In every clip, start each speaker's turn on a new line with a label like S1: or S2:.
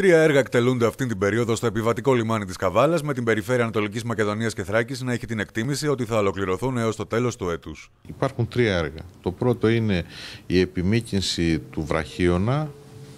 S1: Τρία έργα εκτελούνται αυτήν την περίοδο στο επιβατικό λιμάνι της Καβάλας, με την περιφέρεια Ανατολικής Μακεδονίας και Θράκης να έχει την εκτίμηση ότι θα ολοκληρωθούν έως το τέλος του έτους.
S2: Υπάρχουν τρία έργα. Το πρώτο είναι η επιμήκυνση του βραχίωνα,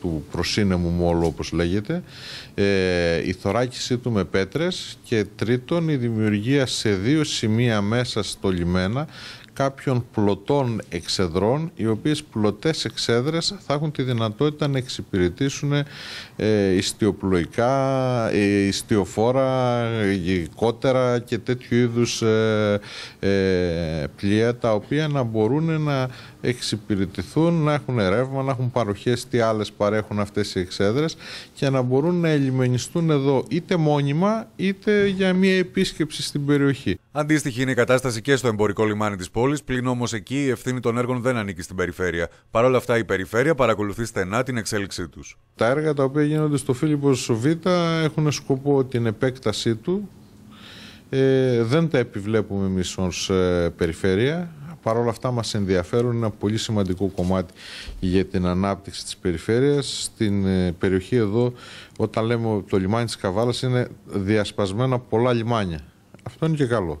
S2: του προσύνεμου μόλου όπως λέγεται, ε, η θωράκιση του με πέτρες και τρίτον η δημιουργία σε δύο σημεία μέσα στο λιμένα κάποιων πλωτών εξεδρών, οι οποίες πλωτές εξέδρες θα έχουν τη δυνατότητα να εξυπηρετήσουν ε, ιστιοπλοϊκά, ε, ιστιοφόρα, γυρικότερα και τέτοιου είδους ε, πλοία, τα οποία να μπορούν να εξυπηρετηθούν, να έχουν ρεύμα, να έχουν παροχές, τι άλλες παρέχουν αυτές οι εξέδρες και να μπορούν να ελιμενιστούν εδώ είτε μόνιμα είτε για μια επίσκεψη στην περιοχή.
S1: Αντίστοιχη είναι η κατάσταση και στο εμπορικό λιμάνι της πόλης, πλην όμως εκεί η ευθύνη των έργων δεν ανήκει στην περιφέρεια. Παρ' όλα αυτά, η περιφέρεια παρακολουθεί στενά την εξέλιξή τους.
S2: Τα έργα τα οποία γίνονται στο Φίλιππος Β έχουν σκοπό την επέκτασή του. Ε, δεν τα επιβλέπουμε εμείς ως ε, περιφέρεια. Παρ' όλα αυτά μας ενδιαφέρουν ένα πολύ σημαντικό κομμάτι για την ανάπτυξη της περιφέρειας. Στην ε, περιοχή εδώ, όταν λέμε το λιμάνι της Καβάλας, είναι διασπασμένα πολλά λιμάνια. Αυτό είναι και καλό.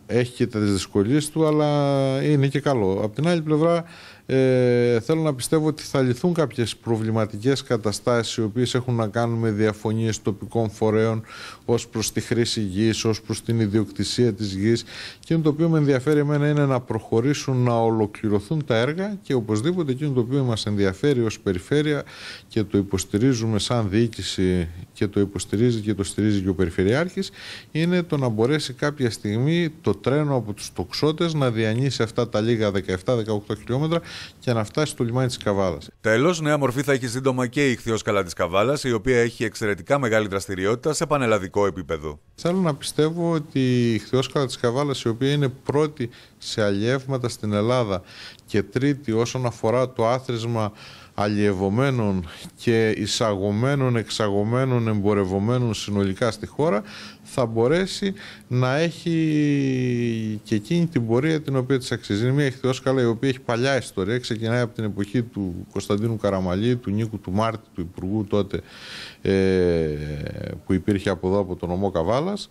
S2: έχει και τις δυσκολίες του, αλλά είναι και καλό. Απ' την άλλη πλευρά, ε, θέλω να πιστεύω ότι θα λυθούν κάποιες προβληματικές καταστάσεις οι οποίες έχουν να κάνουν με διαφωνίες τοπικών φορέων ως προς τη χρήση γης, ως προς την ιδιοκτησία της γης και το οποίο με ενδιαφέρει εμένα είναι να προχωρήσουν να ολοκληρωθούν τα έργα και οπωσδήποτε εκείνο το οποίο μας ενδιαφέρει ως περιφέρεια και το υποστηρίζουμε σαν διοίκηση και το υποστηρίζει και το στηρίζει και ο Περιφερειάρχης είναι το να μπορέσει κάποια στιγμή το τρένο από τους τοξότες να διανύσει αυτά τα λίγα 17-18 χιλιόμετρα και να φτάσει στο λιμάνι της Καβάλας.
S1: Τέλος, νέα μορφή θα έχει σύντομα και η χθιός καλά της Καβάλας, η οποία έχει εξαιρετικά μεγάλη δραστηριότητα σε πανελλαδικό επίπεδο.
S2: Θέλω να πιστεύω ότι η χθιός καλά της Καβάλας, η οποία είναι πρώτη σε αλλιεύματα στην Ελλάδα και τρίτη όσον αφορά το άθροισμα αλλιευωμένων και εισαγωμένων, εξαγωμένων, εμπορευωμένων συνολικά στη χώρα θα μπορέσει να έχει και εκείνη την πορεία την οποία της αξίζει. Είναι μια εχθειόσκαλα η οποία έχει παλιά ιστορία, ξεκινάει από την εποχή του Κωνσταντίνου Καραμαλή, του Νίκου του Μάρτη, του Υπουργού τότε ε, που υπήρχε από εδώ από τον ομό Καβάλας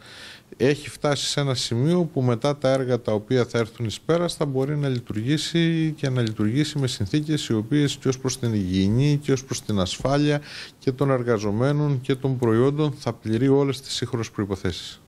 S2: έχει φτάσει σε ένα σημείο που μετά τα έργα τα οποία θα έρθουν εις πέρας θα μπορεί να λειτουργήσει και να λειτουργήσει με συνθήκες οι οποίες και ως προς την υγιεινή και ως προς την ασφάλεια
S1: και των εργαζομένων και των προϊόντων θα πληρεί όλες τις σύγχρονες προϋποθέσεις.